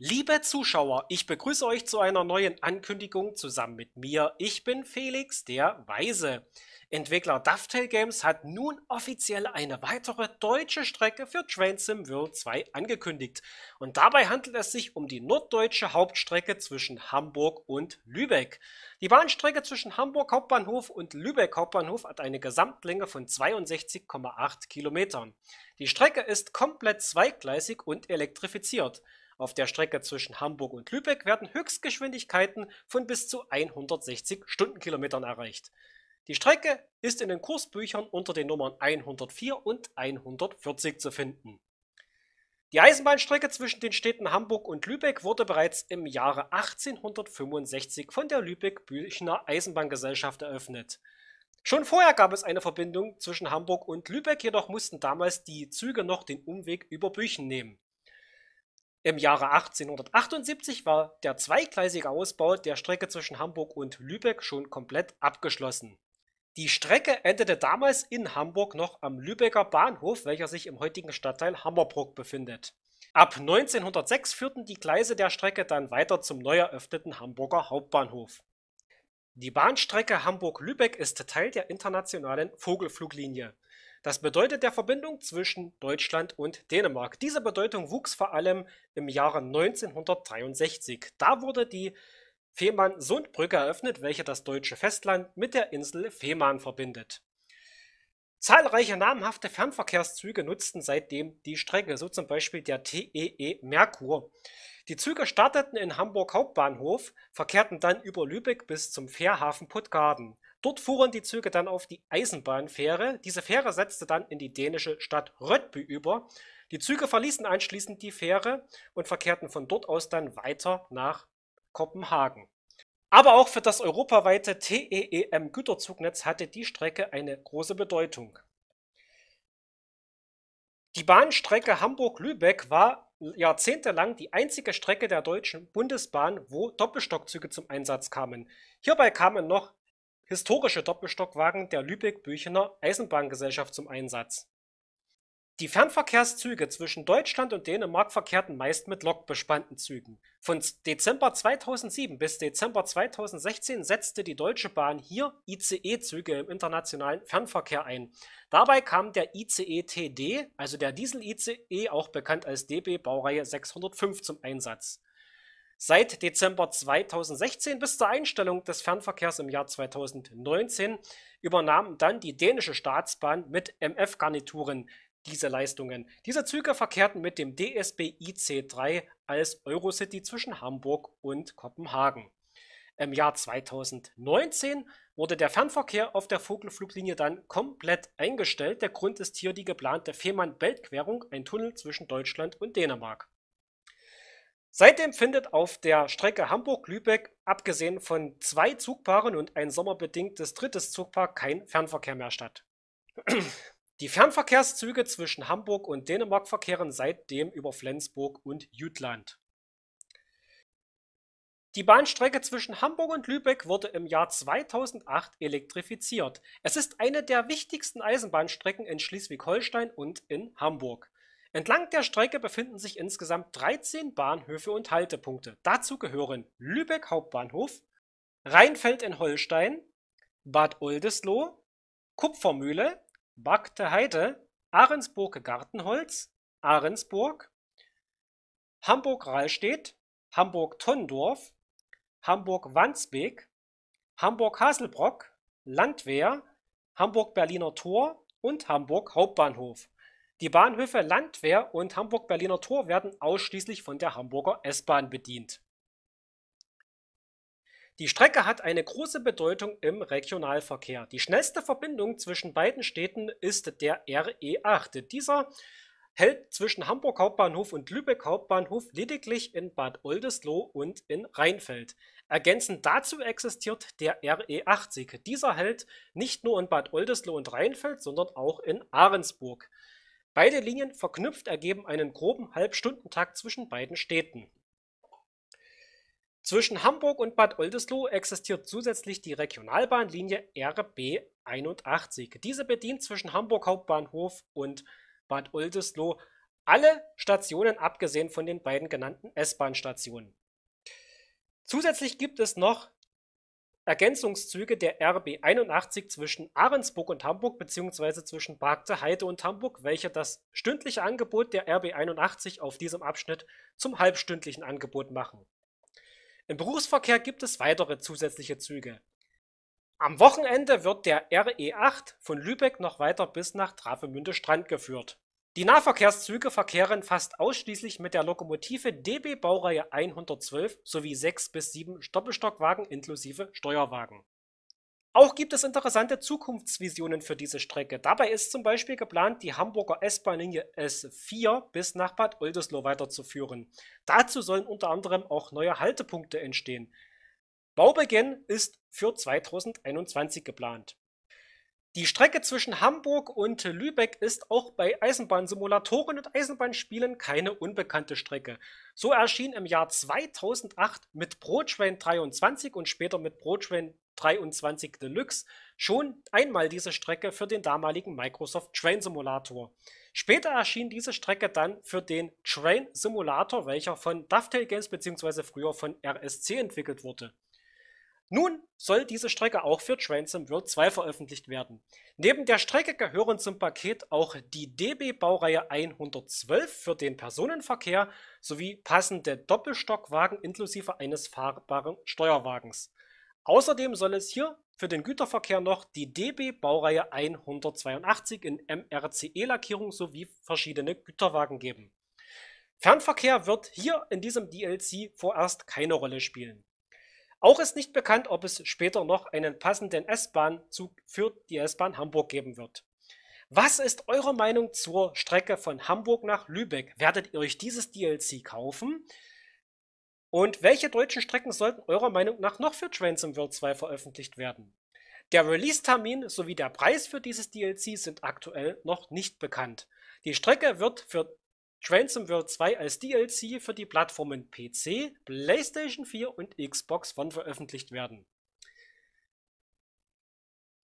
Liebe Zuschauer, ich begrüße euch zu einer neuen Ankündigung zusammen mit mir. Ich bin Felix der Weise. Entwickler Dovetail Games hat nun offiziell eine weitere deutsche Strecke für Train World 2 angekündigt. Und dabei handelt es sich um die norddeutsche Hauptstrecke zwischen Hamburg und Lübeck. Die Bahnstrecke zwischen Hamburg Hauptbahnhof und Lübeck Hauptbahnhof hat eine Gesamtlänge von 62,8 Kilometern. Die Strecke ist komplett zweigleisig und elektrifiziert. Auf der Strecke zwischen Hamburg und Lübeck werden Höchstgeschwindigkeiten von bis zu 160 Stundenkilometern erreicht. Die Strecke ist in den Kursbüchern unter den Nummern 104 und 140 zu finden. Die Eisenbahnstrecke zwischen den Städten Hamburg und Lübeck wurde bereits im Jahre 1865 von der Lübeck-Büchner Eisenbahngesellschaft eröffnet. Schon vorher gab es eine Verbindung zwischen Hamburg und Lübeck, jedoch mussten damals die Züge noch den Umweg über Büchen nehmen. Im Jahre 1878 war der zweigleisige Ausbau der Strecke zwischen Hamburg und Lübeck schon komplett abgeschlossen. Die Strecke endete damals in Hamburg noch am Lübecker Bahnhof, welcher sich im heutigen Stadtteil Hammerbrook befindet. Ab 1906 führten die Gleise der Strecke dann weiter zum neu eröffneten Hamburger Hauptbahnhof. Die Bahnstrecke Hamburg-Lübeck ist Teil der internationalen Vogelfluglinie. Das bedeutet der Verbindung zwischen Deutschland und Dänemark. Diese Bedeutung wuchs vor allem im Jahre 1963. Da wurde die Fehmarn-Sundbrücke eröffnet, welche das deutsche Festland mit der Insel Fehmarn verbindet. Zahlreiche namhafte Fernverkehrszüge nutzten seitdem die Strecke, so zum Beispiel der TEE e Merkur. Die Züge starteten in Hamburg Hauptbahnhof, verkehrten dann über Lübeck bis zum Fährhafen Puttgarden. Dort fuhren die Züge dann auf die Eisenbahnfähre, diese Fähre setzte dann in die dänische Stadt Rødby über. Die Züge verließen anschließend die Fähre und verkehrten von dort aus dann weiter nach Kopenhagen. Aber auch für das europaweite TEEM-Güterzugnetz hatte die Strecke eine große Bedeutung. Die Bahnstrecke Hamburg-Lübeck war jahrzehntelang die einzige Strecke der Deutschen Bundesbahn, wo Doppelstockzüge zum Einsatz kamen. Hierbei kamen noch historische Doppelstockwagen der Lübeck-Büchener Eisenbahngesellschaft zum Einsatz. Die Fernverkehrszüge zwischen Deutschland und Dänemark verkehrten meist mit lokbespannten Zügen. Von Dezember 2007 bis Dezember 2016 setzte die Deutsche Bahn hier ICE-Züge im internationalen Fernverkehr ein. Dabei kam der ICE-TD, also der Diesel-ICE, auch bekannt als DB Baureihe 605, zum Einsatz Seit Dezember 2016 bis zur Einstellung des Fernverkehrs im Jahr 2019 übernahm dann die dänische Staatsbahn mit MF-Garnituren diese Leistungen. Diese Züge verkehrten mit dem DSB IC3 als Eurocity zwischen Hamburg und Kopenhagen. Im Jahr 2019 wurde der Fernverkehr auf der Vogelfluglinie dann komplett eingestellt. Der Grund ist hier die geplante fehmarn belt ein Tunnel zwischen Deutschland und Dänemark. Seitdem findet auf der Strecke Hamburg-Lübeck, abgesehen von zwei Zugpaaren und ein sommerbedingtes drittes Zugpaar, kein Fernverkehr mehr statt. Die Fernverkehrszüge zwischen Hamburg und Dänemark verkehren seitdem über Flensburg und Jütland. Die Bahnstrecke zwischen Hamburg und Lübeck wurde im Jahr 2008 elektrifiziert. Es ist eine der wichtigsten Eisenbahnstrecken in Schleswig-Holstein und in Hamburg. Entlang der Strecke befinden sich insgesamt 13 Bahnhöfe und Haltepunkte. Dazu gehören Lübeck Hauptbahnhof, Rheinfeld in Holstein, Bad Oldesloe, Kupfermühle, Bagte Heide, Ahrensburg Gartenholz, Ahrensburg, Hamburg-Rahlstedt, hamburg Tonndorf, Hamburg-Wandsbek, Hamburg-Haselbrock, Landwehr, Hamburg-Berliner Tor und Hamburg Hauptbahnhof. Die Bahnhöfe Landwehr und Hamburg-Berliner Tor werden ausschließlich von der Hamburger S-Bahn bedient. Die Strecke hat eine große Bedeutung im Regionalverkehr. Die schnellste Verbindung zwischen beiden Städten ist der RE8. Dieser hält zwischen Hamburg Hauptbahnhof und Lübeck Hauptbahnhof lediglich in Bad Oldesloe und in Rheinfeld. Ergänzend dazu existiert der RE80. Dieser hält nicht nur in Bad Oldesloe und Rheinfeld, sondern auch in Ahrensburg. Beide Linien verknüpft ergeben einen groben Halbstundentakt zwischen beiden Städten. Zwischen Hamburg und Bad Oldesloe existiert zusätzlich die Regionalbahnlinie RB 81. Diese bedient zwischen Hamburg Hauptbahnhof und Bad Oldesloe alle Stationen abgesehen von den beiden genannten S-Bahn-Stationen. Zusätzlich gibt es noch Ergänzungszüge der RB 81 zwischen Ahrensburg und Hamburg bzw. zwischen Bagte Heide und Hamburg, welche das stündliche Angebot der RB 81 auf diesem Abschnitt zum halbstündlichen Angebot machen. Im Berufsverkehr gibt es weitere zusätzliche Züge. Am Wochenende wird der RE8 von Lübeck noch weiter bis nach Travemünde Strand geführt die Nahverkehrszüge verkehren fast ausschließlich mit der Lokomotive DB Baureihe 112 sowie 6 bis sieben Doppelstockwagen inklusive Steuerwagen. Auch gibt es interessante Zukunftsvisionen für diese Strecke. Dabei ist zum Beispiel geplant, die Hamburger S-Bahn-Linie S4 bis nach Bad Oldesloe weiterzuführen. Dazu sollen unter anderem auch neue Haltepunkte entstehen. Baubeginn ist für 2021 geplant. Die Strecke zwischen Hamburg und Lübeck ist auch bei Eisenbahnsimulatoren und Eisenbahnspielen keine unbekannte Strecke. So erschien im Jahr 2008 mit Pro 23 und später mit Pro 23 Deluxe schon einmal diese Strecke für den damaligen Microsoft Train Simulator. Später erschien diese Strecke dann für den Train Simulator, welcher von Dovetail Games bzw. früher von RSC entwickelt wurde nun soll diese Strecke auch für Transom World 2 veröffentlicht werden. Neben der Strecke gehören zum Paket auch die DB-Baureihe 112 für den Personenverkehr sowie passende Doppelstockwagen inklusive eines fahrbaren Steuerwagens. Außerdem soll es hier für den Güterverkehr noch die DB Baureihe 182 in MRCE-Lackierung sowie verschiedene Güterwagen geben. Fernverkehr wird hier in diesem DLC vorerst keine Rolle spielen. Auch ist nicht bekannt, ob es später noch einen passenden S-Bahn-Zug für die S-Bahn Hamburg geben wird. Was ist eure Meinung zur Strecke von Hamburg nach Lübeck? Werdet ihr euch dieses DLC kaufen? Und welche deutschen Strecken sollten eurer Meinung nach noch für Trains in World 2 veröffentlicht werden? Der Release-Termin sowie der Preis für dieses DLC sind aktuell noch nicht bekannt. Die Strecke wird für Ransomware 2 als DLC für die Plattformen PC, PlayStation 4 und Xbox One veröffentlicht werden.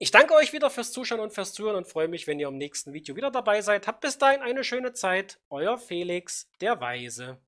Ich danke euch wieder fürs Zuschauen und fürs Zuhören und freue mich, wenn ihr im nächsten Video wieder dabei seid. Habt bis dahin eine schöne Zeit. Euer Felix, der Weise.